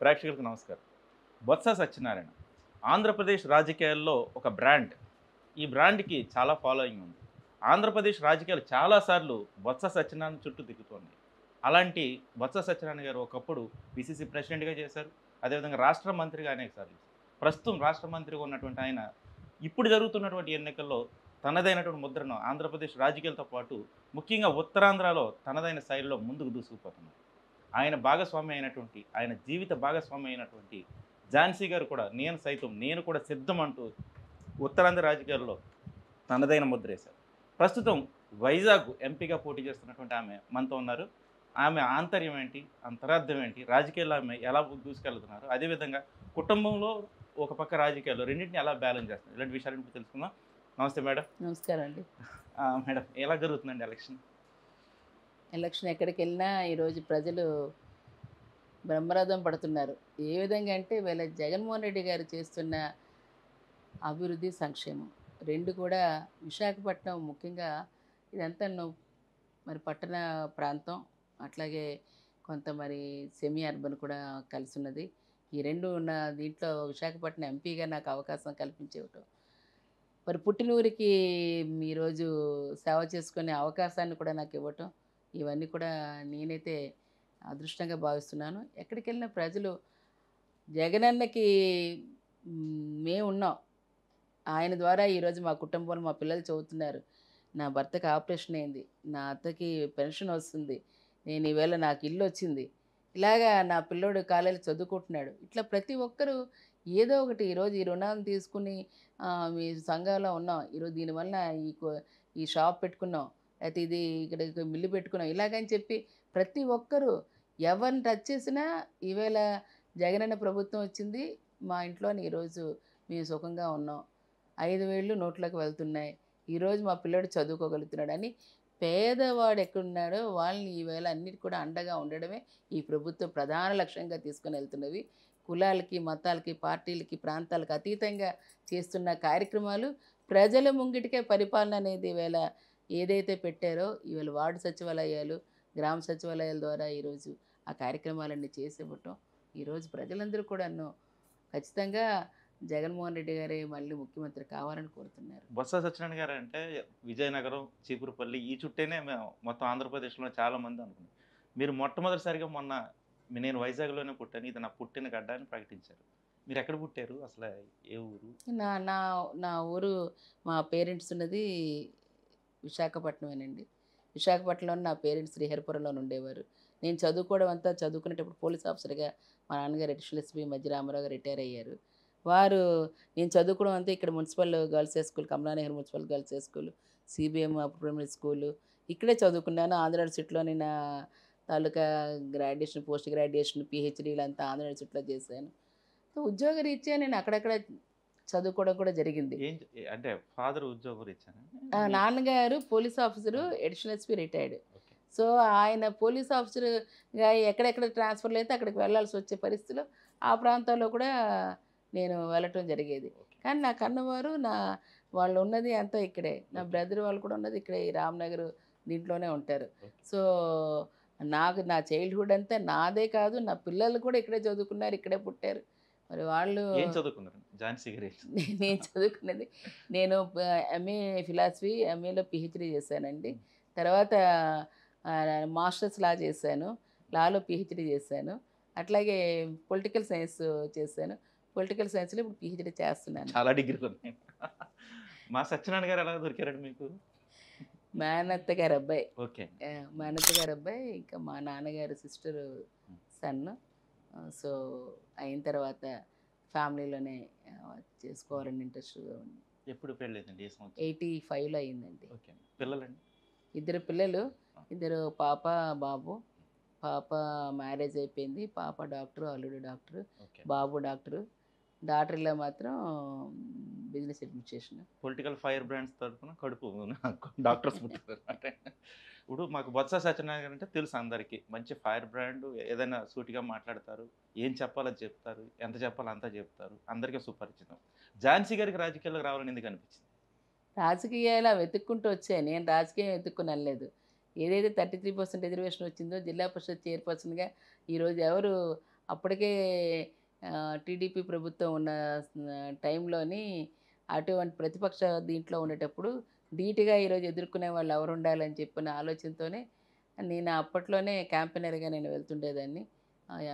ప్రేక్షకులకు నమస్కారం బొత్స సత్యనారాయణ ఆంధ్రప్రదేశ్ రాజకీయాల్లో ఒక బ్రాండ్ ఈ బ్రాండ్కి చాలా ఫాలోయింగ్ ఉంది ఆంధ్రప్రదేశ్ రాజకీయాలు చాలాసార్లు బొత్స సత్యనారాయణ చుట్టూ తిరుగుతున్నాయి అలాంటి బొత్స సత్యనారాయణ గారు ఒకప్పుడు పిసిసి ప్రెసిడెంట్గా చేశారు అదేవిధంగా రాష్ట్ర మంత్రిగా అనేక సార్లు ప్రస్తుతం రాష్ట్ర మంత్రిగా ఉన్నటువంటి ఆయన ఇప్పుడు జరుగుతున్నటువంటి ఎన్నికల్లో తనదైనటువంటి ముద్రను ఆంధ్రప్రదేశ్ రాజకీయాలతో పాటు ముఖ్యంగా ఉత్తరాంధ్రలో తనదైన స్థాయిలో ముందుకు దూసుకుపోతున్నారు ఆయన భాగస్వామి అయినటువంటి ఆయన జీవిత భాగస్వామి అయినటువంటి ఝాన్సీ గారు కూడా నేను సైతం నేను కూడా సిద్ధం అంటూ ఉత్తరాంధ్ర రాజకీయాల్లో తనదైన ముద్రేశారు ప్రస్తుతం వైజాగ్ ఎంపీగా పోటీ చేస్తున్నటువంటి ఆమె మనతో ఉన్నారు ఆమె ఆంతర్యం ఏంటి అంతరార్థం ఏంటి రాజకీయాల్లో ఆమె ఎలా దూసుకెళ్తున్నారు అదేవిధంగా కుటుంబంలో ఒక పక్క రాజకీయాలు రెండింటిని ఎలా బ్యాలెన్స్ చేస్తున్నారు ఇలాంటి విషయాలు తెలుసుకుందాం నమస్తే మేడం నమస్కారం అండి మేడం ఎలా జరుగుతుందండి ఎలక్షన్ ఎలక్షన్ ఎక్కడికి వెళ్ళినా ఈరోజు ప్రజలు బ్రహ్మరథం పడుతున్నారు ఏ విధంగా అంటే వీళ్ళ జగన్మోహన్ రెడ్డి గారు చేస్తున్న అభివృద్ధి సంక్షేమం రెండు కూడా విశాఖపట్నం ముఖ్యంగా ఇదంతా మరి పట్టణ ప్రాంతం అట్లాగే కొంత మరి సెమీ అర్బన్ కూడా కలిసి ఉన్నది ఈ రెండు ఉన్న దీంట్లో విశాఖపట్నం ఎంపీగా నాకు అవకాశం కల్పించేవటం మరి పుట్టినూరికి ఈరోజు సేవ చేసుకునే అవకాశాన్ని కూడా నాకు ఇవ్వటం ఇవన్నీ కూడా నేనైతే అదృష్టంగా భావిస్తున్నాను ఎక్కడికి వెళ్ళిన ప్రజలు జగనన్నకి మేమున్నాం ఆయన ద్వారా ఈరోజు మా కుటుంబంలో మా పిల్లలు చదువుతున్నారు నా భర్తకి ఆపరేషన్ అయింది నా అత్తకి పెన్షన్ వస్తుంది నేను ఈవేళ నాకు ఇల్లు వచ్చింది ఇలాగా నా పిల్లోడు కాలేజీ చదువుకుంటున్నాడు ఇట్లా ప్రతి ఒక్కరూ ఏదో ఒకటి ఈరోజు ఈ రుణాలు తీసుకుని మీ సంఘంలో ఉన్నాం ఈరోజు దీనివల్ల ఈ ఈ షాప్ పెట్టుకున్నాం అయితే ఇది ఇక్కడ మిల్లు పెట్టుకున్నాం ఇలాగని చెప్పి ప్రతి ఒక్కరూ ఎవరిని టచ్ చేసినా ఈవేళ జగనన్న ప్రభుత్వం వచ్చింది మా ఇంట్లోని ఈరోజు మేము సుఖంగా ఉన్నాం ఐదు వేళ్ళు నోట్లోకి వెళ్తున్నాయి ఈరోజు మా పిల్లడు చదువుకోగలుగుతున్నాడు అని పేదవాడు ఎక్కడున్నాడో వాళ్ళని ఈవేళ అన్నిటి కూడా అండగా ఉండడమే ఈ ప్రభుత్వం ప్రధాన లక్ష్యంగా తీసుకుని వెళ్తున్నవి కులాలకి మతాలకి పార్టీలకి ప్రాంతాలకు అతీతంగా చేస్తున్న కార్యక్రమాలు ప్రజల ముంగిటికే పరిపాలన అనేది ఈవేళ ఏదైతే పెట్టారో ఇవాళ వార్డు సచివాలయాలు గ్రామ సచివాలయాల ద్వారా ఈరోజు ఆ కార్యక్రమాలన్నీ చేసేవటం ఈరోజు ప్రజలందరూ కూడా అన్నో ఖచ్చితంగా జగన్మోహన్ రెడ్డి గారే మళ్ళీ ముఖ్యమంత్రి కావాలని కోరుతున్నారు బొత్స సత్యనారాయణ గారు అంటే విజయనగరం చీపురుపల్లి ఈ చుట్టేనే మేము మొత్తం ఆంధ్రప్రదేశ్లో చాలామంది అనుకున్నాం మీరు మొట్టమొదటిసారిగా మొన్న నేను వైజాగ్లోనే పుట్టాను ఇది నా పుట్టిన గడ్డ అని ప్రకటించారు మీరు ఎక్కడ పుట్టారు అసలు ఏ ఊరు నా నా నా ఊరు మా పేరెంట్స్ ఉన్నది విశాఖపట్నమేనండి విశాఖపట్నంలో నా పేరెంట్స్ శ్రీహరిపురంలో ఉండేవారు నేను చదువుకోవడం అంతా చదువుకునేటప్పుడు పోలీస్ ఆఫీసర్గా మా నాన్నగారు ఎడిషనల్ ఎస్పీ మధ్య రామారావు గారు రిటైర్ అయ్యారు వారు నేను చదువుకోవడం అంతా ఇక్కడ municipal girls high school Kamala Nehru municipal girls high school CBM primary school ఇక్కడే చదువుకున్నాను ఆంధ్ర యూనివర్సిటీలోని నా తాలూకా గ్రాడ్యుయేషన్ పోస్ట్ గ్రాడ్యుయేషన్ పిహెచ్డీలు అంతా ఆంధ్ర యూనివర్సిటీలో చేశాను సో రీత్యా నేను అక్కడక్కడ చదువుకోవడం కూడా జరిగింది అంటే ఫాదర్ ఉద్యోగం నాన్నగారు police officer additional SP retired so ఆయన పోలీస్ ఆఫీసర్గా ఎక్కడెక్కడ ట్రాన్స్ఫర్లు అయితే అక్కడికి వెళ్ళాల్సి వచ్చే పరిస్థితులు ఆ ప్రాంతాల్లో కూడా నేను వెళ్ళటం జరిగేది కానీ నా కన్నవారు నా వాళ్ళు ఉన్నది అంతా ఇక్కడే నా బ్రదర్ వాళ్ళు కూడా ఉన్నది ఇక్కడే ఈ రామ్నగర్ దీంట్లోనే ఉంటారు సో నాకు నా చైల్డ్హుడ్ అంతా నాదే కాదు నా పిల్లలు కూడా ఇక్కడే చదువుకున్నారు ఇక్కడే పుట్టారు మరి వాళ్ళు ఏం చదువుకున్నారు నేను చదువుకున్నది నేను ఎంఏ ఫిలాసఫీ ఎంఏలో పిహెచ్డీ చేశానండి తర్వాత మాస్టర్స్ లా చేశాను లాలో పిహెచ్డీ చేశాను అట్లాగే పొలిటికల్ సైన్స్ చేశాను పొలిటికల్ సైన్స్లో ఇప్పుడు పిహెచ్డీ చేస్తున్నాను చాలా డిగ్రీలు ఉన్నాయి మా సత్యనారాయణ గారు ఎలా దొరికారండి మీకు మా అన్నత్త గారు అబ్బాయి ఓకే మా అన్నత్త గారు అబ్బాయి ఇంకా మా నాన్నగారు సిస్టర్ సన్ను సో అయిన తర్వాత ఫ్యామిలీలోనే చేసుకోవాలని ఇంట్రెస్ట్ ఎప్పుడు పెళ్ళైందండి ఎయిటీ ఫైవ్లో అయిందండి పిల్లలండి ఇద్దరు పిల్లలు ఇద్దరు పాప బాబు పాప మ్యారేజ్ అయిపోయింది పాప డాక్టర్ అల్లుడు డాక్టర్ బాబు డాక్టర్ డాక్టర్లో మాత్రం business administration political fire brands తరఫున కడుపు డాక్టర్స్ ఇప్పుడు మాకు బొత్స సత్యనారాయణ అంటే తెలుసు అందరికీ మంచి ఫైర్ బ్రాండ్ ఏదైనా సూటిగా మాట్లాడతారు ఏం చెప్పాలో చెప్తారు ఎంత చెప్పాలో అంతా చెప్తారు అందరికీ సుపరిచితం ఝాన్సీ గారికి రాజకీయాలకు రావాలని ఎందుకు అనిపించింది రాజకీయాలు వెతుక్కుంటూ వచ్చాయి నేను రాజకీయం వెతుక్కుని లేదు ఏదైతే థర్టీ త్రీ పర్సెంట్ రిజర్వేషన్ వచ్చిందో జిల్లా పరిషత్ చైర్పర్సన్గా ఈరోజు ఎవరు అప్పటికే టీడీపీ ప్రభుత్వం ఉన్న టైంలోని అటువంటి ప్రతిపక్ష దీంట్లో ఉండేటప్పుడు ధీటుగా ఈరోజు ఎదుర్కొనే వాళ్ళు ఎవరు ఉండాలని చెప్పిన ఆలోచనతోనే నేను అప్పట్లోనే క్యాంపెనర్గా నేను వెళ్తుండేదాన్ని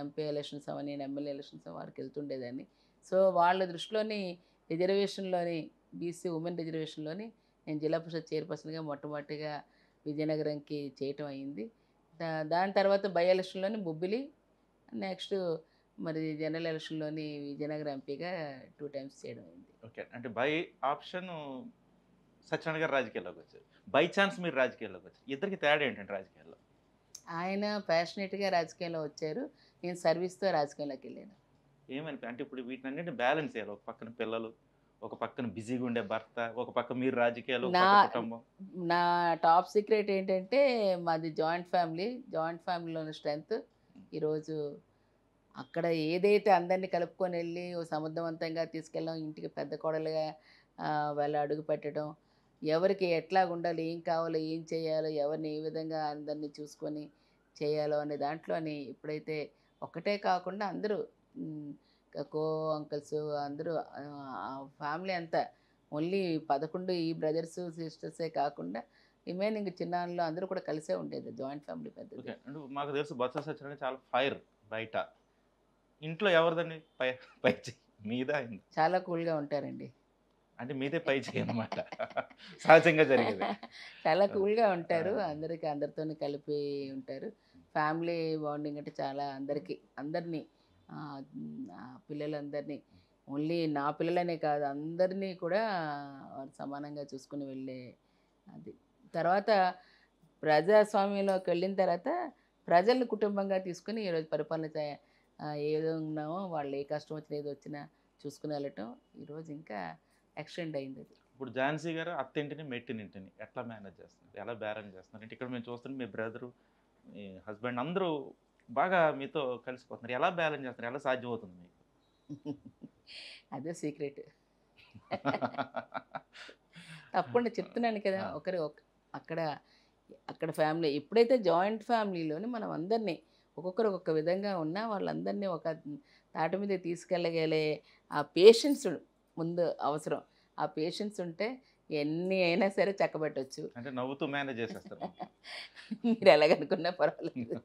ఎంపీ ఎలక్షన్స్ అవన్నీ ఎమ్మెల్యే ఎలక్షన్స్ వారికి వెళ్తుండేదాన్ని సో వాళ్ళ దృష్టిలోని రిజర్వేషన్లోని బీసీ ఉమెన్ రిజర్వేషన్లోని నేను జిల్లా పరిషత్ చైర్పర్సన్గా మొట్టమొదటిగా విజయనగరంకి చేయటం అయింది దాని తర్వాత బై ఎలక్షన్లోని బొబ్బిలి నెక్స్ట్ మరి జనరల్ ఎలక్షన్లోని విజయనగరం ఎంపీగా టూ టైమ్స్ చేయడం అయింది ఓకే అంటే బై ఆప్షన్ సత్యనారాయణ గారు రాజకీయాల్లోకి వచ్చారు బై ఛాన్స్ మీరు రాజకీయాల్లోకి వచ్చారు ఇద్దరికి తేడా ఏంటంటే రాజకీయాల్లో ఆయన ప్యాషనెట్గా రాజకీయాల్లో వచ్చారు నేను సర్వీస్తో రాజకీయాల్లోకి వెళ్ళాను ఏమని అంటే ఇప్పుడు అన్నింటినీ బ్యాలెన్స్ చేయాలి ఒక పక్కన పిల్లలు ఒక పక్కన బిజీగా ఉండే భర్త ఒక పక్క మీరు రాజకీయాలు నా టాప్ సీక్రెట్ ఏంటంటే మాది జాయింట్ ఫ్యామిలీ జాయింట్ ఫ్యామిలీలో ఉన్న స్ట్రెంగ్త్ ఈరోజు అక్కడ ఏదైతే అందరినీ కలుపుకొని వెళ్ళి సమర్థవంతంగా తీసుకెళ్ళాం ఇంటికి పెద్ద కోడలుగా వాళ్ళు అడుగు పెట్టడం ఎవరికి ఎట్లా ఉండాలి ఏం కావాలో ఏం చేయాలో ఎవరిని ఏ విధంగా అందరినీ చూసుకొని చేయాలో అనే దాంట్లోని ఇప్పుడైతే ఒకటే కాకుండా అందరూ కో అంకల్స్ అందరూ ఫ్యామిలీ అంతా ఓన్లీ పదకొండు ఈ బ్రదర్స్ సిస్టర్సే కాకుండా రిమైనింగ్ చిన్నాళ్ళు అందరూ కూడా కలిసే ఉండేది జాయింట్ ఫ్యామిలీ పెద్ద మాకు తెలుసు బస్సెస్ వచ్చిన చాలా ఫైర్ బయట ఇంట్లో ఎవరిదండి పై పై మీద చాలా కూల్గా ఉంటారండి అంటే మీదే పై చేయనమాట సహజంగా జరిగేది చాలా కూల్గా ఉంటారు అందరికి అందరితో కలిపి ఉంటారు ఫ్యామిలీ బాండింగ్ అంటే చాలా అందరికీ అందరినీ పిల్లలందరినీ ఓన్లీ నా పిల్లలనే కాదు అందరినీ కూడా సమానంగా చూసుకుని వెళ్ళే అది తర్వాత ప్రజాస్వామ్యంలోకి వెళ్ళిన తర్వాత ప్రజల్ని కుటుంబంగా తీసుకుని ఈరోజు పరిపాలన ఏదో ఉన్నామో వాళ్ళు ఏ కష్టం వచ్చినా ఏదో వచ్చినా చూసుకుని వెళ్ళటం ఈరోజు ఇంకా ఎక్స్టెండ్ అయింది అది ఇప్పుడు ఝాన్సీ గారు అత్తింటిని మెట్టినింటిని ఎట్లా మేనేజ్ చేస్తున్నారు ఎలా బ్యారేజ్ చేస్తున్నారు అంటే ఇక్కడ మేము చూస్తున్నాం మీ బ్రదరు మీ హస్బెండ్ అందరూ బాగా మీతో కలిసిపోతున్నారు ఎలా బ్యాలెన్స్ చేస్తున్నారు ఎలా సాధ్యమవుతుంది మీకు అదే సీక్రెట్ తప్పకుండా చెప్తున్నాను కదా ఒకరి అక్కడ అక్కడ ఫ్యామిలీ ఎప్పుడైతే జాయింట్ ఫ్యామిలీలోని మనం అందరినీ ఒక్కొక్కరు ఒక్కొక్క విధంగా ఉన్నా వాళ్ళందరినీ ఒక తాట మీద తీసుకెళ్ళగలే ఆ పేషెన్స్ ముందు అవసరం ఆ పేషెంట్స్ ఉంటే ఎన్ని అయినా సరే చక్కబెట్టచ్చు అంటే నవ్వుతూ మేనేజ్ చేసేస్తారు మీరు ఎలాగనుకున్నా పర్వాలేదు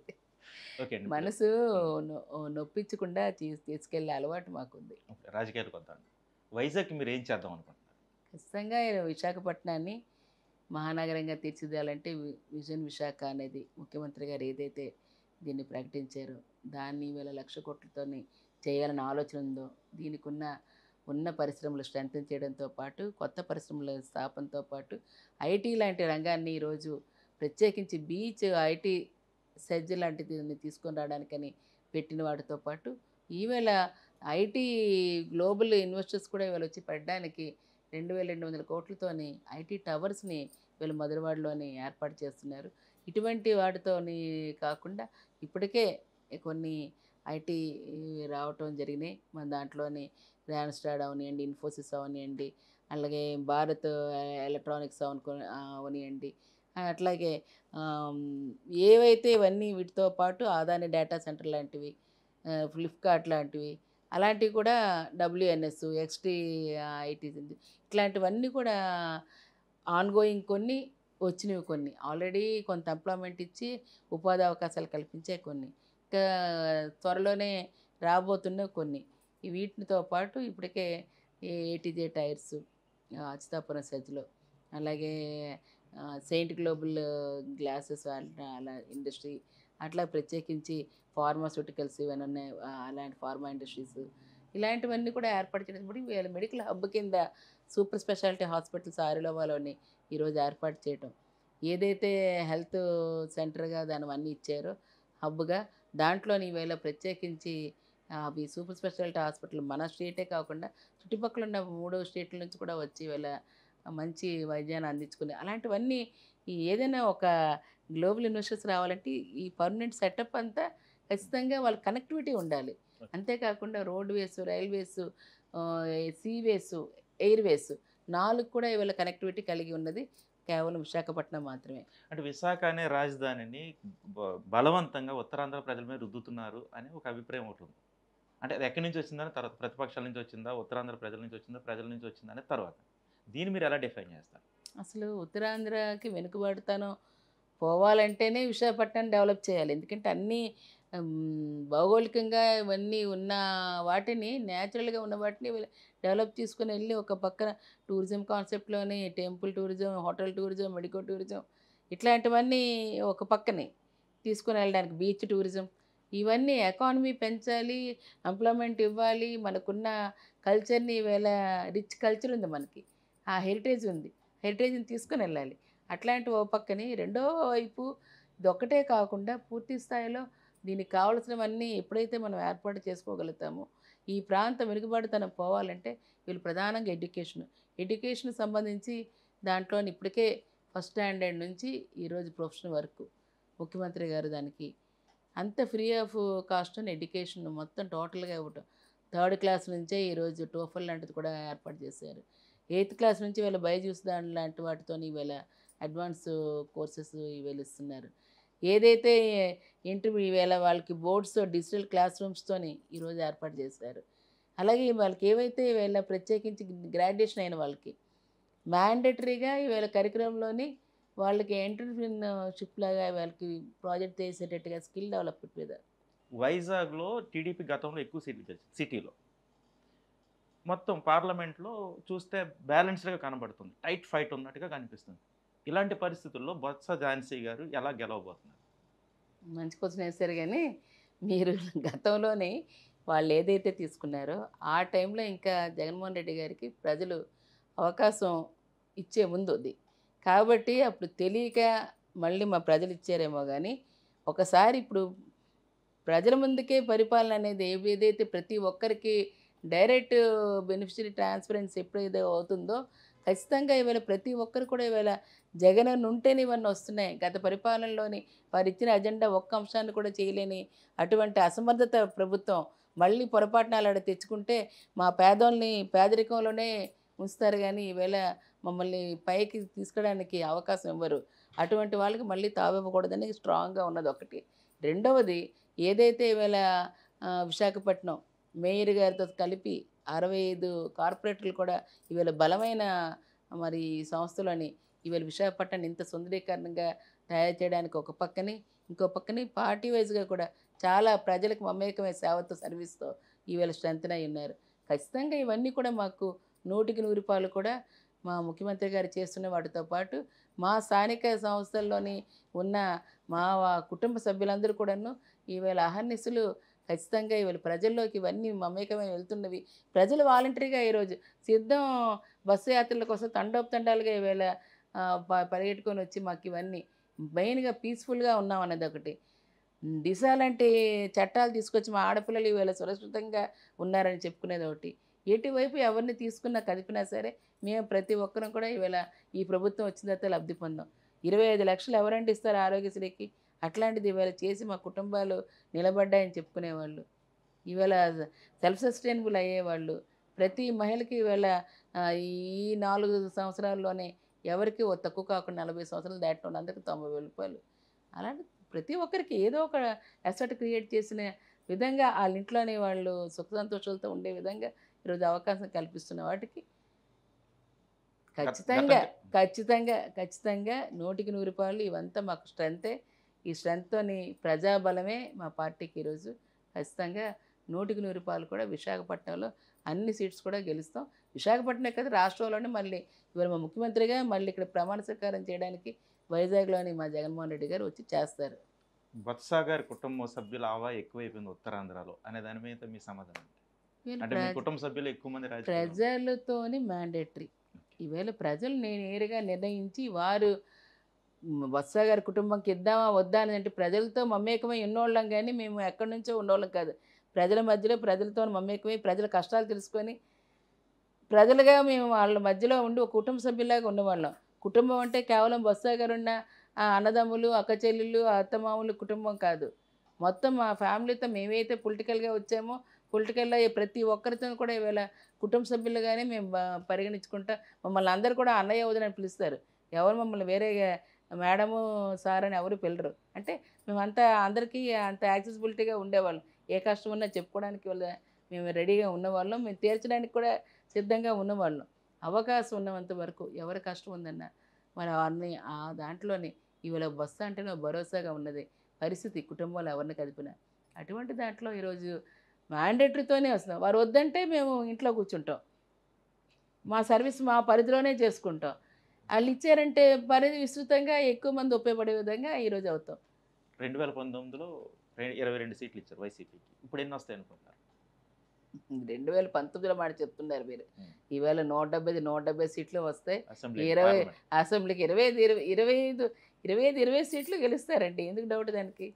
మనసు నొప్పించకుండా తీసుకెళ్లే అలవాటు మాకుంది రాజకీయాలు వద్దాం వైజాగ్ మీరు ఏం చేద్దాం అనుకుంటున్నారు ఖచ్చితంగా విశాఖపట్నాన్ని మహానగరంగా తీర్చిదిద్దాలంటే విజన్ విశాఖ అనేది ముఖ్యమంత్రి గారు ఏదైతే దీన్ని ప్రకటించారో దాన్ని వేల లక్ష కోట్లతోని చేయాలని ఆలోచన ఉందో దీనికి ఉన్న ఉన్న పరిశ్రమలు స్ట్రెంగ్తన్ చేయడంతో పాటు కొత్త పరిశ్రమల స్థాపనతో పాటు ఐటీ లాంటి రంగాన్ని ఈరోజు ప్రత్యేకించి బీచ్ ఐటీ సెజ్ లాంటిది తీసుకొని రావడానికని పెట్టిన వాటితో పాటు ఈవేళ ఐటీ గ్లోబల్ ఇన్వెస్టర్స్ కూడా ఇవాళ వచ్చి పెట్టడానికి రెండు వేల రెండు వందల కోట్లతోని ఐటీ టవర్స్ని వీళ్ళు మధురవాడలోని ఏర్పాటు చేస్తున్నారు ఇటువంటి వాటితోని కాకుండా ఇప్పటికే కొన్ని ఐటీ రావటం జరిగినాయి మన దాంట్లోని ర్యాన్స్టాడ్ అవనివ్వండి ఇన్ఫోసిస్ అవనివ్వండి అలాగే భారత్ ఎలక్ట్రానిక్స్ అవనుకో అవనివ్వండి అట్లాగే ఏవైతే ఇవన్నీ వీటితో పాటు ఆదాని డేటా సెంటర్ లాంటివి ఫ్లిప్కార్ట్ లాంటివి అలాంటివి కూడా డబ్ల్యూఎన్ఎస్ ఎక్స్టీ ఐటీ ఇట్లాంటివన్నీ కూడా ఆన్గోయింగ్ కొన్ని వచ్చినవి కొన్ని ఆల్రెడీ కొంత ఎంప్లాయ్మెంట్ ఇచ్చి ఉపాధి అవకాశాలు కల్పించే కొన్ని త్వరలోనే రాబోతున్నాయి కొన్ని వీటితో పాటు ఇప్పటికే ఏటీజే టైర్స్ అచితాపురం సజ్జలు అలాగే సెయింట్ గ్లోబల్ గ్లాసెస్ అలా ఇండస్ట్రీ అట్లా ప్రత్యేకించి ఫార్మాస్యూటికల్స్ ఇవన్నీ ఉన్నాయి అలాంటి ఫార్మా ఇండస్ట్రీస్ ఇలాంటివన్నీ కూడా ఏర్పాటు చేయడం వీళ్ళ మెడికల్ హబ్ కింద సూపర్ స్పెషాలిటీ హాస్పిటల్స్ ఆరులవాలోని ఈరోజు ఏర్పాటు చేయటం ఏదైతే హెల్త్ సెంటర్గా దానివన్నీ ఇచ్చారో హబ్గా దాంట్లోని ఈవేళ ప్రత్యేకించి అవి సూపర్ స్పెషాలిటీ హాస్పిటల్ మన స్టేటే కాకుండా చుట్టుపక్కల ఉన్న మూడో స్టేట్ల నుంచి కూడా వచ్చి వీళ్ళ మంచి వైద్యాన్ని అందించుకునే అలాంటివన్నీ ఏదైనా ఒక గ్లోబల్ ఇన్వెస్టర్స్ రావాలంటే ఈ పర్మనెంట్ సెటప్ అంతా ఖచ్చితంగా వాళ్ళ కనెక్టివిటీ ఉండాలి అంతేకాకుండా రోడ్వేస్ రైల్వేస్ సీవేస్ ఎయిర్వేస్ నాలుగు కూడా ఇవాళ కనెక్టివిటీ కలిగి ఉన్నది కేవలం విశాఖపట్నం మాత్రమే అంటే విశాఖ అనే రాజధానిని బలవంతంగా ఉత్తరాంధ్ర ప్రజల మీద రుద్దుతున్నారు అని ఒక అభిప్రాయం ఉంటుంది అంటే అది ఎక్కడి నుంచి వచ్చిందని తర్వాత ప్రతిపక్షాల నుంచి వచ్చిందా ఉత్తరాంధ్ర ప్రజల నుంచి వచ్చిందా ప్రజల నుంచి వచ్చిందా అనే తర్వాత దీన్ని మీరు ఎలా డిఫైన్ చేస్తారు అసలు ఉత్తరాంధ్రకి వెనుకబడతాను పోవాలంటేనే విశాఖపట్నం డెవలప్ చేయాలి ఎందుకంటే అన్ని భౌగోళికంగా ఇవన్నీ ఉన్న వాటిని న్యాచురల్గా ఉన్న వాటిని డెవలప్ చేసుకుని వెళ్ళి ఒక పక్కన టూరిజం కాన్సెప్ట్లోని temple tourism hotel tourism medical tourism ఇట్లాంటివన్నీ ఒక పక్కనే తీసుకుని వెళ్ళడానికి బీచ్ టూరిజం ఇవన్నీ ఎకానమీ పెంచాలి ఎంప్లాయ్మెంట్ ఇవ్వాలి మనకున్న కల్చర్ని వేళ రిచ్ కల్చర్ ఉంది మనకి ఆ హెరిటేజ్ ఉంది హెరిటేజ్ని తీసుకుని వెళ్ళాలి అట్లాంటి ఓ పక్కని రెండో వైపు ఇదొక్కటే కాకుండా పూర్తి స్థాయిలో దీనికి కావలసినవన్నీ ఎప్పుడైతే మనం ఏర్పాటు చేసుకోగలుగుతామో ఈ ప్రాంతం వెనుకబాటుతనం పోవాలంటే వీళ్ళు ప్రధానంగా ఎడ్యుకేషన్ ఎడ్యుకేషన్ సంబంధించి దాంట్లో ఇప్పటికే ఫస్ట్ స్టాండర్డ్ నుంచి ఈరోజు ప్రొఫెషన్ వరకు ముఖ్యమంత్రి గారు దానికి అంత ఫ్రీ ఆఫ్ కాస్ట్ అని ఎడ్యుకేషన్ మొత్తం టోటల్గా ఇవ్వటం థర్డ్ క్లాస్ నుంచే ఈరోజు టోఫల్ లాంటిది కూడా ఏర్పాటు చేశారు ఎయిత్ క్లాస్ నుంచి వీళ్ళ బైజూస్ దాని లాంటి వాటితో ఈవేళ అడ్వాన్స్ కోర్సెస్ ఈవేళ ఇస్తున్నారు ఏదైతే ఇంటర్వ్యూ వేళ వాళ్ళకి బోర్డ్స్తో డిజిటల్ క్లాస్ రూమ్స్తోని ఈరోజు ఏర్పాటు చేశారు అలాగే వాళ్ళకి ఏవైతే వీళ్ళ ప్రత్యేకించి గ్రాడ్యుయేషన్ అయిన వాళ్ళకి మ్యాండేటరీగా ఈవేళ కరికరంలోని వాళ్ళకి ఎంటర్ప్రినర్షిప్ లాగా వాళ్ళకి ప్రాజెక్ట్ చేసేటట్టుగా స్కిల్ డెవలప్మెంట్ మీద వైజాగ్లో టీడీపీ గతంలో ఎక్కువ సీట్లు గెలిచింది సిటీలో మొత్తం పార్లమెంట్లో చూస్తే బ్యాలెన్స్డ్గా కనబడుతుంది టైట్ ఫైట్ ఉన్నట్టుగా కనిపిస్తుంది ఇలాంటి పరిస్థితుల్లో బొత్స ఝాన్సీ గారు ఎలా గెలవబోతున్నారు మంచి క్వశ్చన్ వేశారు కానీ మీరు గతంలోనే వాళ్ళు ఏదైతే తీసుకున్నారో ఆ టైంలో ఇంకా జగన్మోహన్ రెడ్డి గారికి ప్రజలు అవకాశం ఇచ్చే ముందు ఉంది కాబట్టి అప్పుడు తెలియక మళ్ళీ మా ప్రజలు ఇచ్చారేమో కానీ ఒకసారి ఇప్పుడు ప్రజల ముందుకే పరిపాలన అనేది ఏదైతే ప్రతి ఒక్కరికి డైరెక్ట్ బెనిఫిషరీ ట్రాన్స్పరెన్సీ ఎప్పుడైతే అవుతుందో ఖచ్చితంగా ఇవాళ ప్రతి ఒక్కరు కూడా ఇవాళ జగన్ ఉంటేనే ఇవన్నీ వస్తున్నాయి గత పరిపాలనలోని వారు ఇచ్చిన అజెండా ఒక్క అంశాన్ని కూడా చేయలేని అటువంటి అసమర్థత ప్రభుత్వం మళ్ళీ పొరపాటున అలా తెచ్చుకుంటే మా పేదోళ్ళని పేదరికంలోనే ఉంచుతారు కానీ ఈవేళ మమ్మల్ని పైకి తీసుకోవడానికి అవకాశం ఇవ్వరు అటువంటి వాళ్ళకి మళ్ళీ తావివ్వకూడదని స్ట్రాంగ్గా ఉన్నది ఒకటి రెండవది ఏదైతే ఈవేళ విశాఖపట్నం మేయర్ గారితో కలిపి అరవై ఐదు కార్పొరేట్లు కూడా ఇవాళ బలమైన మరి సంస్థలని ఇవాళ విశాఖపట్నం ఇంత సుందరీకరణంగా తయారు చేయడానికి ఒక పక్కని ఇంకో పక్కని పార్టీ వైజ్గా కూడా చాలా ప్రజలకు మమేకమైన సేవతో సర్వీస్తో ఈవేళ స్ట్రెంత్ అయి ఉన్నారు ఖచ్చితంగా ఇవన్నీ కూడా మాకు నూటికి నూరు పాలు కూడా మా ముఖ్యమంత్రి గారు చేస్తున్న వాటితో పాటు మా స్థానిక సంస్థల్లోని ఉన్న మా కుటుంబ సభ్యులందరూ కూడాను ఈవేళ అహర్నిశలు ఖచ్చితంగా ఇవాళ ప్రజల్లోకి ఇవన్నీ మమేకమైన వెళ్తున్నవి ప్రజలు వాలంటరీగా ఈరోజు సిద్ధం బస్సు యాత్రల కోసం తండోపతండాలుగా ఈవేళ పరిగెట్టుకొని వచ్చి మాకు ఇవన్నీ మెయిన్గా పీస్ఫుల్గా ఉన్నాం అన్నది ఒకటి దిశ లాంటి చట్టాలు తీసుకొచ్చి మా ఆడపిల్లలు ఈవేళ సురక్షితంగా ఉన్నారని చెప్పుకునేది ఒకటి ఎటువైపు ఎవరిని తీసుకున్నా కదిపినా సరే మేము ప్రతి ఒక్కరం కూడా ఈవేళ ఈ ప్రభుత్వం వచ్చిన తర్వాత లబ్ధి పొందాం ఇరవై ఐదు లక్షలు ఎవరంటే ఇస్తారు ఆరోగ్యశ్రీకి అట్లాంటిది ఇవాళ చేసి మా కుటుంబాలు నిలబడ్డాయని చెప్పుకునేవాళ్ళు ఇవాళ సెల్ఫ్ సస్టైనబుల్ అయ్యేవాళ్ళు ప్రతి మహిళకి ఇవాళ ఈ నాలుగు సంవత్సరాల్లోనే ఎవరికి ఓ తక్కువ కాకుండా నలభై సంవత్సరాలు దాటిన అందరికీ తొంభై వేల రూపాయలు అలాంటి ప్రతి ఒక్కరికి ఏదో ఒక అసెట్ క్రియేట్ చేసిన విధంగా వాళ్ళ ఇంట్లోనే వాళ్ళు సుఖ సంతోషాలతో ఉండే విధంగా ఈరోజు అవకాశం కల్పిస్తున్న వాటికి ఖచ్చితంగా ఖచ్చితంగా ఖచ్చితంగా నూటికి నూరు రూపాయలు ఇవంతా మాకు స్ట్రెంతే ఈ స్ట్రెంగ్త్తోని ప్రజాబలమే మా పార్టీకి ఈరోజు ఖచ్చితంగా నూటికి నూరు రూపాయలు కూడా విశాఖపట్నంలో అన్ని సీట్స్ కూడా గెలుస్తాం విశాఖపట్నం కదా రాష్ట్రంలోనే మళ్ళీ ఇవాళ మా ముఖ్యమంత్రిగా మళ్ళీ ఇక్కడ ప్రమాణ స్వీకారం చేయడానికి వైజాగ్లోని మా జగన్మోహన్ రెడ్డి గారు వచ్చి చేస్తారు బొత్స గారి కుటుంబ సభ్యుల ఆవా ఎక్కువైపోయింది ఉత్తరాంధ్రలో అనే దాని మీద మీ సమాధానం కుటుంబ సభ్యులు ఎక్కువ మంది ప్రజలతోని మ్యాండేటరీ ఈవేళ ప్రజలు నేను నేరుగా నిర్ణయించి వారు బొత్స గారి కుటుంబంకి ఇద్దామా వద్దా అని అంటే ప్రజలతో మమ్మేకమై ఉన్నోళ్ళం కానీ మేము ఎక్కడి నుంచో ఉన్నోళ్ళం కాదు ప్రజల మధ్యలో ప్రజలతో మమ్మేకమై ప్రజల కష్టాలు తెలుసుకొని ప్రజలుగా మేము వాళ్ళ మధ్యలో ఉండి ఒక కుటుంబ సభ్యులాగా ఉండేవాళ్ళం కుటుంబం అంటే కేవలం బొత్స గారు ఉన్న ఆ అన్నదమ్ములు అక్క చెల్లెళ్ళు అత్తమాములు కుటుంబం కాదు మొత్తం మా ఫ్యామిలీతో మేమైతే పొలిటికల్గా వచ్చామో పొలిటికల్లో ప్రతి ఒక్కరితో కూడా ఇవాళ కుటుంబ సభ్యులుగానే మేము పరిగణించుకుంటా మమ్మల్ని అందరూ కూడా అన్నయ్య వదిన పిలుస్తారు ఎవరు మమ్మల్ని వేరే మేడము సార్ అని ఎవరు పిల్లరు అంటే మేమంతా అందరికీ అంత యాక్సెసిబిలిటీగా ఉండేవాళ్ళం ఏ కష్టం ఉన్నా చెప్పుకోవడానికి వాళ్ళ మేము రెడీగా ఉన్నవాళ్ళం మేము తీర్చడానికి కూడా సిద్ధంగా ఉన్నవాళ్ళం అవకాశం ఉన్నంత వరకు ఎవరి కష్టం ఉందన్న మరి అన్ని ఆ దాంట్లోనే ఇవాళ బస్సు అంటేనే భరోసాగా ఉన్నది పరిస్థితి కుటుంబాలు ఎవరిని కలిపిన అటువంటి దాంట్లో ఈరోజు మ్యాండేటరీతోనే వస్తున్నాం వారు వద్దంటే మేము ఇంట్లో కూర్చుంటాం మా సర్వీస్ మా పరిధిలోనే చేసుకుంటాం వాళ్ళు ఇచ్చారంటే పరిధి విస్తృతంగా ఎక్కువ మంది ఉపయోగపడే విధంగా ఈరోజు అవుతాం రెండు వేల పంతొమ్మిదిలో ఇరవై రెండు సీట్లు ఇచ్చారు వైసీపీకి ఇప్పుడు ఎన్ని వస్తాయి అనుకుంటున్నారు రెండు వేల పంతొమ్మిదిలో మాట చెప్తున్నారు మీరు ఈవేళ నూట డెబ్బై నూట డెబ్బై సీట్లు వస్తాయి ఇరవై అసెంబ్లీకి ఇరవై ఐదు ఇరవై ఇరవై ఐదు ఇరవై ఐదు ఇరవై సీట్లు గెలుస్తారండి ఎందుకు డౌట్ దానికి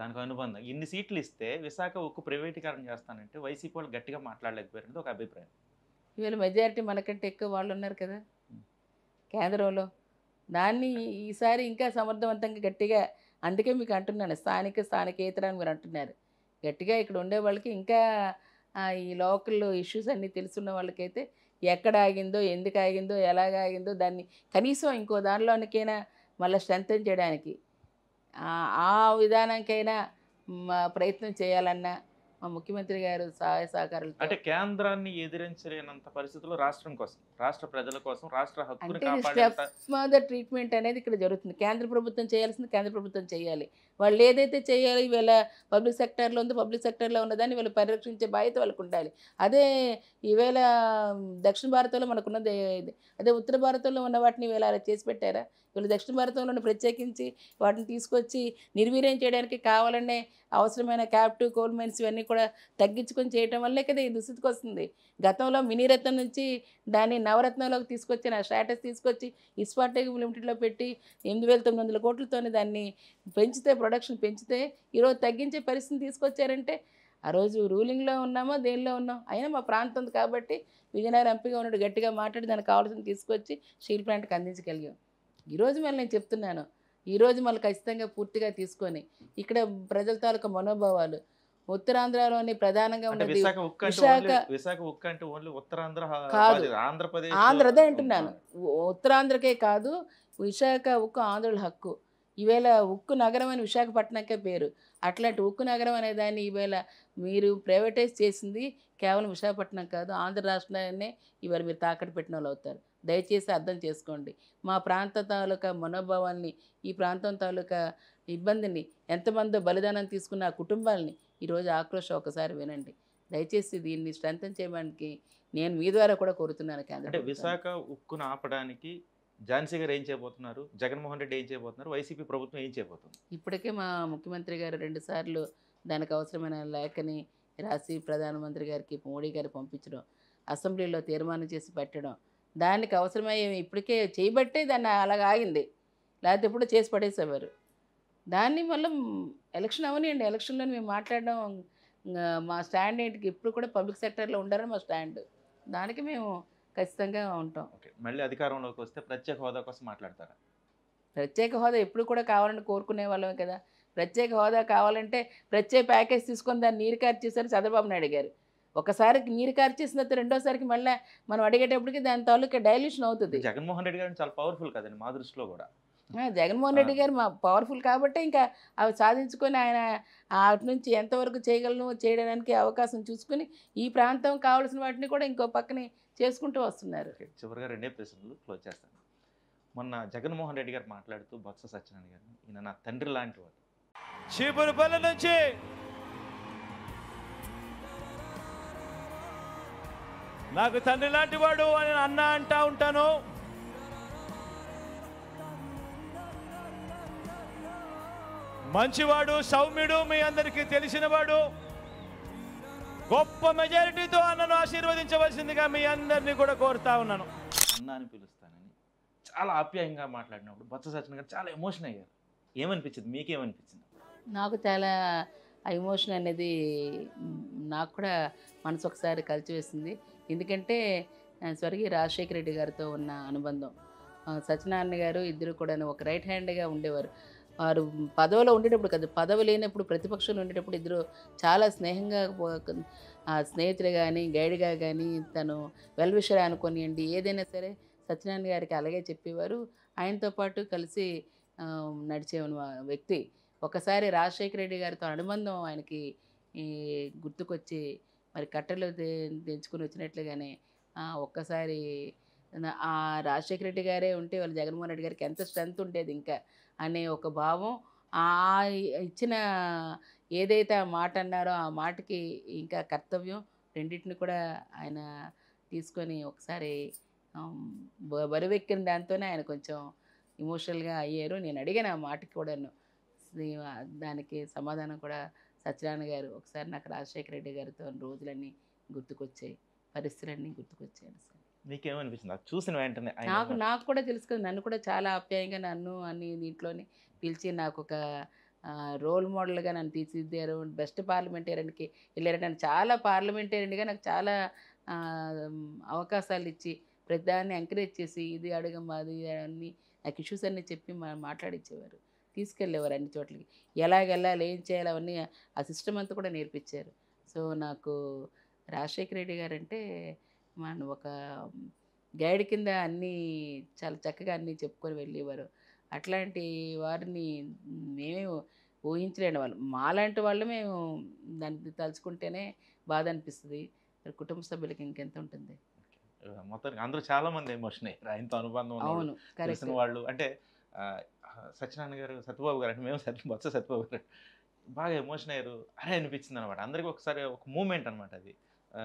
దానికి అనుబంధం ఇన్ని సీట్లు ఇస్తే విశాఖ ఒక్క ప్రైవేటీకరణ చేస్తానంటే వైసీపీ వాళ్ళు గట్టిగా మాట్లాడలేకపోయారంటే ఒక అభిప్రాయం ఈవేళ మెజారిటీ మనకంటే ఎక్కువ వాళ్ళు ఉన్నారు కదా కేంద్రంలో దాన్ని ఈసారి ఇంకా సమర్థవంతంగా గట్టిగా అందుకే మీకు అంటున్నాను స్థానిక స్థానికేతర అని మీరు అంటున్నారు గట్టిగా ఇక్కడ ఉండే వాళ్ళకి ఇంకా ఈ లోకల్ ఇష్యూస్ అన్నీ తెలుసున్న వాళ్ళకైతే ఎక్కడ ఆగిందో ఎందుకు ఆగిందో ఎలాగ ఆగిందో దాన్ని కనీసం ఇంకో దానిలోనికైనా మళ్ళీ స్ట్రెంగ్తన్ చేయడానికి ఆ విధానానికైనా ప్రయత్నం చేయాలన్నా మా ముఖ్యమంత్రి గారు సహాయ సహకారాలు అంటే కేంద్రాన్ని ఎదిరించలేనంత పరిస్థితుల్లో రాష్ట్రం కోసం రాష్ట్ర ప్రజల కోసం రాష్ట్ర హక్కు ట్రీట్మెంట్ అనేది ఇక్కడ జరుగుతుంది కేంద్ర ప్రభుత్వం చేయాల్సింది కేంద్ర ప్రభుత్వం చేయాలి వాళ్ళు ఏదైతే చేయాలి వీళ్ళ పబ్లిక్ సెక్టర్లో ఉందో పబ్లిక్ సెక్టర్లో ఉన్నదాన్ని వీళ్ళు పరిరక్షించే బాధ్యత వాళ్ళకు ఉండాలి అదే ఈవేళ దక్షిణ భారతంలో మనకున్నది అదే ఉత్తర భారతంలో ఉన్న వాటిని వీళ్ళు అలా చేసి పెట్టారా వీళ్ళు దక్షిణ భారతంలోని ప్రత్యేకించి వాటిని తీసుకొచ్చి నిర్వీర్యం చేయడానికి కావాలనే అవసరమైన క్యాప్టివ్ కోల్ మైన్స్ ఇవన్నీ కూడా తగ్గించుకొని చేయటం వల్లే కదా ఈ దుస్థితికి వస్తుంది గతంలో మినీరత్నం నుంచి దాన్ని నవరత్నంలోకి తీసుకొచ్చిన స్టాటస్ తీసుకొచ్చి ఇస్పాటెక్ లిమిటెడ్లో పెట్టి ఎనిమిది వేల తొమ్మిది వందల కోట్లతోనే దాన్ని పెంచితే ప్రొడక్షన్ పెంచితే ఈరోజు తగ్గించే పరిస్థితిని తీసుకొచ్చారంటే ఆ రోజు రూలింగ్లో ఉన్నామో దేనిలో ఉన్నాం అయినా మా ప్రాంతం కాబట్టి విజయనగరం ఎంపీగా ఉన్నాడు గట్టిగా మాట్లాడి దానికి కావాల్సింది తీసుకొచ్చి స్టీల్ ప్లాంట్కి అందించగలిగాం ఈరోజు మళ్ళీ నేను చెప్తున్నాను ఈరోజు మళ్ళీ ఖచ్చితంగా పూర్తిగా తీసుకొని ఇక్కడ ప్రజల తాలూకా మనోభావాలు ఉత్తరాంధ్రలోని ప్రధానంగా ఉన్నది విశాఖ విశాఖ కాదు ఆంధ్రదే అంటున్నాను ఉత్తరాంధ్రకే కాదు విశాఖ ఉక్కు ఆంధ్రుల హక్కు ఈవేళ ఉక్కు నగరం అని విశాఖపట్నంకే పేరు అట్లాంటి ఉక్కు నగరం అనే దాన్ని ఈవేళ మీరు ప్రైవేటైజ్ చేసింది కేవలం విశాఖపట్నం కాదు ఆంధ్ర రాష్ట్రాన్నే ఇవాళ మీరు తాకట్టు పెట్టిన వాళ్ళు అవుతారు దయచేసి అర్థం చేసుకోండి మా ప్రాంత తాలూకా మనోభావాన్ని ఈ ప్రాంతం తాలూకా ఇబ్బందిని ఎంతమందో బలిదానం తీసుకున్న ఆ కుటుంబాలని ఈరోజు ఆక్రోషం ఒకసారి వినండి దయచేసి దీన్ని స్ట్రెంగ్ చేయడానికి నేను మీ ద్వారా కూడా కోరుతున్నాను అంటే విశాఖ ఉక్కును ఆపడానికి ఝాన్సీ గారు ఏం చేయబోతున్నారు జగన్మోహన్ రెడ్డి ఏం చేయబోతున్నారు వైసీపీ ప్రభుత్వం ఏం చేయబోతుంది ఇప్పటికే మా ముఖ్యమంత్రి గారు రెండుసార్లు దానికి అవసరమైన లేఖని రాసి ప్రధానమంత్రి గారికి మోడీ గారికి పంపించడం అసెంబ్లీలో తీర్మానం చేసి పెట్టడం దానికి అవసరమయ్యే ఇప్పటికే చేయబట్టే దాన్ని అలాగ ఆగింది లేకపోతే ఇప్పుడు చేసి పడేసేవారు దాన్ని మళ్ళీ ఎలక్షన్ అవనియండి ఎలక్షన్లో మేము మాట్లాడడం మా స్టాండ్ ఏంటికి ఇప్పుడు కూడా పబ్లిక్ సెక్టర్లో ఉండరు మా స్టాండ్ దానికి మేము ఖచ్చితంగా ఉంటాం మళ్ళీ అధికారంలోకి వస్తే ప్రత్యేక హోదా కోసం మాట్లాడతారా ప్రత్యేక హోదా ఎప్పుడు కూడా కావాలని కోరుకునే వాళ్ళమే కదా ప్రత్యేక హోదా కావాలంటే ప్రత్యేక ప్యాకేజ్ తీసుకొని దాన్ని నీరు ఖర్చు చేశారు చంద్రబాబు నాయుడు గారు ఒకసారికి మీరు చేసిన రెండోసారికి మళ్ళీ మనం అడిగేటప్పటికి దాని తాలూకా డైల్యూషన్ అవుతుంది జగన్మోహన్ రెడ్డి గారు చాలా పవర్ఫుల్ కదండి మా దృష్టిలో కూడా జగన్మోహన్ రెడ్డి గారు మా పవర్ఫుల్ కాబట్టి ఇంకా అవి సాధించుకొని ఆయన అటు నుంచి ఎంతవరకు చేయగలను చేయడానికి అవకాశం చూసుకుని ఈ ప్రాంతం కావాల్సిన వాటిని కూడా ఇంకో పక్కనే చేసుకుంటూ వస్తున్నారు చివరిగా రెండే ప్రశ్నలు క్లోజ్ చేస్తాను మొన్న జగన్మోహన్ రెడ్డి గారు మాట్లాడుతూ బొత్స సత్యనారాయణ గారు ఈయన నా తండ్రి లాంటి వాడు పల్లె నుంచి నాకు తండ్రి లాంటి వాడు అని అన్న అంటా ఉంటాను మంచివాడు సౌమ్యుడు మీ అందరికీ తెలిసినవాడు గొప్ప మెజారిటీతో అన్నను ఆశీర్వదించవలసిందిగా మీ అందరినీ కూడా కోరుతా ఉన్నాను అన్న అని పిలుస్తానని చాలా ఆప్యాయంగా మాట్లాడినప్పుడు బొత్స సచిన గారు చాలా ఎమోషన్ అయ్యారు ఏమనిపించింది మీకేమనిపించింది నాకు చాలా ఎమోషన్ అనేది నాకు కూడా మనసు ఒకసారి కలిసి వేసింది ఎందుకంటే స్వర్గీయ రాజశేఖర రెడ్డి గారితో ఉన్న అనుబంధం సత్యనారాయణ గారు ఇద్దరు కూడా ఒక రైట్ హ్యాండ్గా ఉండేవారు వారు పదవిలో ఉండేటప్పుడు కదా పదవి లేనప్పుడు ప్రతిపక్షంలో ఉండేటప్పుడు ఇద్దరు చాలా స్నేహంగా ఆ స్నేహితులు కానీ గైడ్గా కానీ తను వెల్విషర్ అనుకోనియండి ఏదైనా సరే సత్యనారాయణ గారికి అలాగే చెప్పేవారు ఆయనతో పాటు కలిసి నడిచే వ్యక్తి ఒకసారి రాజశేఖర రెడ్డి గారితో అనుబంధం ఆయనకి గుర్తుకొచ్చి మరి కట్టెలు తెంచుకుని వచ్చినట్లుగానే ఒక్కసారి ఆ రాజశేఖర రెడ్డి గారే ఉంటే వాళ్ళు జగన్మోహన్ రెడ్డి గారికి ఎంత స్ట్రెంత్ ఉండేది ఇంకా అనే ఒక భావం ఆ ఇచ్చిన ఏదైతే ఆ మాట అన్నారో ఆ మాటకి ఇంకా కర్తవ్యం రెండింటిని కూడా ఆయన తీసుకొని ఒకసారి బరువెక్కిన దాంతోనే ఆయన కొంచెం ఇమోషనల్గా అయ్యారు నేను అడిగిన ఆ మాటకి కూడాను దానికి సమాధానం కూడా సత్యనారాయణ గారు ఒకసారి నాకు రాజశేఖర రెడ్డి గారితో రోజులన్నీ గుర్తుకొచ్చాయి పరిస్థితులన్నీ గుర్తుకొచ్చాయి అసలు మీకేమనిపించింది చూసిన వెంటనే నాకు నాకు కూడా తెలుసుకుంది నన్ను కూడా చాలా ఆప్యాయంగా నన్ను అన్ని దీంట్లోనే పిలిచి నాకు ఒక రోల్ మోడల్గా నన్ను తీర్చిదిద్దారు బెస్ట్ పార్లమెంటేరియన్కి వెళ్ళారు నన్ను చాలా పార్లమెంటేరియన్గా నాకు చాలా అవకాశాలు ఇచ్చి ప్రతిదాన్ని ఎంకరేజ్ చేసి ఇది అడగం అది అన్నీ నాకు ఇష్యూస్ అన్నీ చెప్పి మా మాట్లాడిచ్చేవారు తీసుకెళ్ళేవారు అన్ని చోట్లకి ఎలా వెళ్ళాలి ఏం చేయాలి అవన్నీ ఆ సిస్టమ్ అంతా కూడా నేర్పించారు సో నాకు రాజశేఖర రెడ్డి గారు అంటే మన ఒక గైడ్ కింద అన్నీ చాలా చక్కగా అన్నీ చెప్పుకొని వెళ్ళేవారు అట్లాంటి వారిని మేమే ఊహించలేని వాళ్ళు మాలాంటి వాళ్ళు మేము దాన్ని తలుచుకుంటేనే బాధ అనిపిస్తుంది కుటుంబ సభ్యులకి ఇంకెంత ఉంటుంది మొత్తానికి అందరూ చాలా మంది ఎమోషన్ అయ్యారు ఆయనతో అనుబంధం అవును తెలిసిన వాళ్ళు అంటే సత్యనారాయణ గారు సత్యబాబు గారు అంటే మేము సత్య బొత్స సత్యబాబు గారు బాగా ఎమోషన్ అయ్యారు అరే అనిపించింది అనమాట అందరికి ఒకసారి ఒక మూమెంట్ అనమాట అది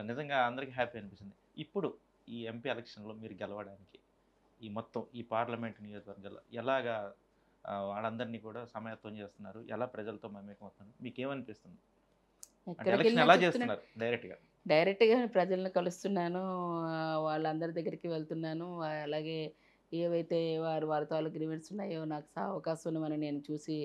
నిజంగా అందరికీ హ్యాపీ అనిపించింది ఇప్పుడు ఈ ఎంపీ ఎలక్షన్లో మీరు గెలవడానికి ఈ మొత్తం ఈ పార్లమెంట్ నియోజకవర్గాల్లో ఎలాగా వాళ్ళందరినీ కూడా సమాయత్వం చేస్తున్నారు ఎలా ప్రజలతో మమేకం అవుతున్నారు మీకేమనిపిస్తుంది ఏమనిపిస్తుంది ఎలా చేస్తున్నారు డైరెక్ట్గా డైరెక్ట్గా ప్రజలను కలుస్తున్నాను వాళ్ళందరి దగ్గరికి వెళ్తున్నాను అలాగే ఏవైతే వారు వారి తాలూకు ఈవెంట్స్ ఉన్నాయో నాకు అవకాశం ఉన్నవని నేను చూసి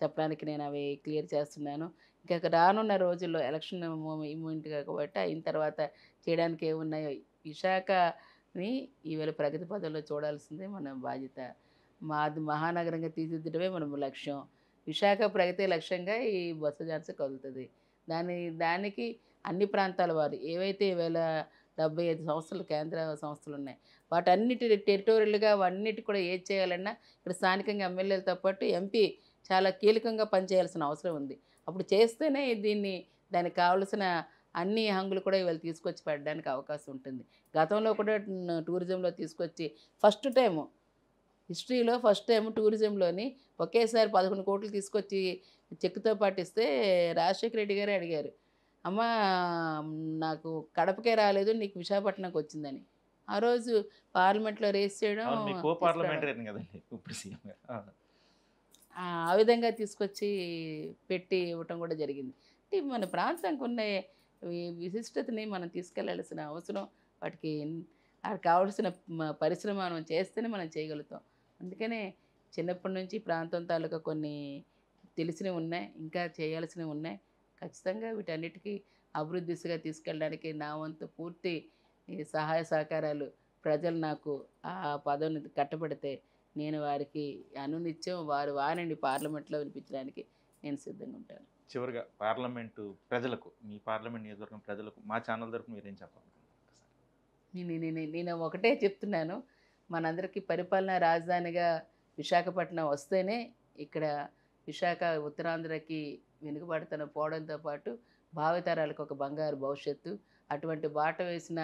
చెప్పడానికి నేను అవి క్లియర్ చేస్తున్నాను ఇంకా రానున్న రోజుల్లో ఎలక్షన్ మూమెంట్ కాబట్టి అయిన తర్వాత చేయడానికి ఏమున్నాయో విశాఖని ఈవేళ ప్రగతి పదంలో చూడాల్సిందే మన బాధ్యత మాది మహానగరంగా తీర్చిదిద్దడమే మన లక్ష్యం విశాఖ ప్రగతి లక్ష్యంగా ఈ బొత్స జాన్స్ కదులుతుంది దాని దానికి అన్ని ప్రాంతాల వారు ఏవైతే ఈవేళ డెబ్బై ఐదు సంస్థలు కేంద్ర సంస్థలు ఉన్నాయి వాటన్నిటి టెరిటోరియల్గా అన్నిటి కూడా ఏది చేయాలన్నా ఇక్కడ స్థానికంగా ఎమ్మెల్యేలతో పాటు ఎంపీ చాలా కీలకంగా పనిచేయాల్సిన అవసరం ఉంది అప్పుడు చేస్తేనే దీన్ని దానికి కావలసిన అన్ని హంగులు కూడా ఇవాళ తీసుకొచ్చి పెట్టడానికి అవకాశం ఉంటుంది గతంలో కూడా టూరిజంలో తీసుకొచ్చి ఫస్ట్ టైము హిస్టరీలో ఫస్ట్ టైం టూరిజంలోని ఒకేసారి పదకొండు కోట్లు తీసుకొచ్చి చెక్కుతో పాటిస్తే రాజశేఖర రెడ్డి గారే అడిగారు అమ్మ నాకు కడపకే రాలేదు నీకు విశాఖపట్నంకి వచ్చిందని ఆ రోజు పార్లమెంట్లో రేస్ చేయడం ఆ విధంగా తీసుకొచ్చి పెట్టి ఇవ్వటం కూడా జరిగింది అంటే మన ప్రాంతానికి ఉన్న విశిష్టతని మనం తీసుకెళ్లాల్సిన అవసరం వాటికి వాటికి కావాల్సిన పరిశ్రమ మనం చేస్తేనే మనం చేయగలుగుతాం అందుకనే చిన్నప్పటి నుంచి ప్రాంతం తాలూకా కొన్ని తెలిసినవి ఉన్నాయి ఇంకా చేయాల్సినవి ఉన్నాయి ఖచ్చితంగా వీటన్నిటికీ అభివృద్ధి దిశగా తీసుకెళ్ళడానికి నా వంతు పూర్తి సహాయ సహకారాలు ప్రజలు నాకు ఆ పదవిని కట్టబడితే నేను వారికి అనునిత్యం వారు వారిని పార్లమెంట్లో వినిపించడానికి నేను సిద్ధంగా ఉంటాను చివరిగా పార్లమెంటు ప్రజలకు మీ పార్లమెంట్ నియోజకవర్గం ప్రజలకు మా ఛానల్ మీరు మీరేం చెప్పాలనుకుంటున్నారు నేను నేను ఒకటే చెప్తున్నాను మనందరికీ పరిపాలనా రాజధానిగా విశాఖపట్నం వస్తేనే ఇక్కడ విశాఖ ఉత్తరాంధ్రకి వెనుకబడుతన పోవడంతో పాటు భావితరాలకు ఒక బంగారు భవిష్యత్తు అటువంటి బాట వేసిన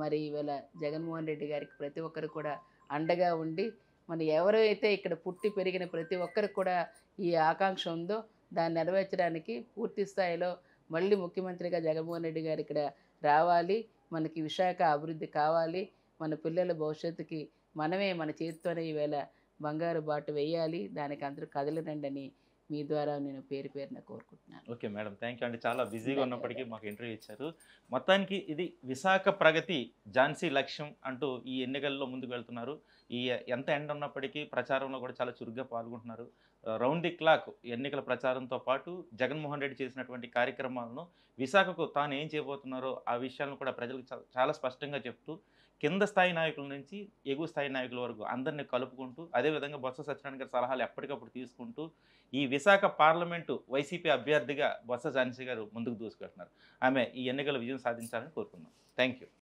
మరి ఇవాళ జగన్మోహన్ రెడ్డి గారికి ప్రతి ఒక్కరు కూడా అండగా ఉండి మన ఎవరైతే ఇక్కడ పుట్టి పెరిగిన ప్రతి ఒక్కరికి కూడా ఈ ఆకాంక్ష ఉందో దాన్ని నెరవేర్చడానికి పూర్తి స్థాయిలో మళ్ళీ ముఖ్యమంత్రిగా జగన్మోహన్ రెడ్డి గారు ఇక్కడ రావాలి మనకి విశాఖ అభివృద్ధి కావాలి మన పిల్లల భవిష్యత్తుకి మనమే మన చేతితోనే ఈవేళ బంగారు బాటు వేయాలి దానికి అందరూ కదలనండి అని మీ ద్వారా నేను పేరు పేరున కోరుకుంటున్నాను ఓకే మేడం థ్యాంక్ యూ అండి చాలా బిజీగా ఉన్నప్పటికీ మాకు ఇంటర్వ్యూ ఇచ్చారు మొత్తానికి ఇది విశాఖ ప్రగతి ఝాన్సీ లక్ష్యం అంటూ ఈ ఎన్నికల్లో ముందుకు వెళ్తున్నారు ఈ ఎంత ఎండ ఉన్నప్పటికీ ప్రచారంలో కూడా చాలా చురుగ్గా పాల్గొంటున్నారు రౌండ్ ది క్లాక్ ఎన్నికల ప్రచారంతో పాటు జగన్మోహన్ రెడ్డి చేసినటువంటి కార్యక్రమాలను విశాఖకు తాను ఏం చేయబోతున్నారో ఆ విషయాలను కూడా ప్రజలకు చాలా స్పష్టంగా చెప్తూ కింద స్థాయి నాయకుల నుంచి ఎగువ స్థాయి నాయకుల వరకు అందరినీ కలుపుకుంటూ అదేవిధంగా బొత్స సత్యనారాయణ గారి సలహాలు ఎప్పటికప్పుడు తీసుకుంటూ ఈ విశాఖ పార్లమెంటు వైసీపీ అభ్యర్థిగా బొత్స ఝాన్సీ గారు ముందుకు దూసుకెళ్తున్నారు ఆమె ఈ ఎన్నికల విజయం సాధించాలని కోరుకుందాం థ్యాంక్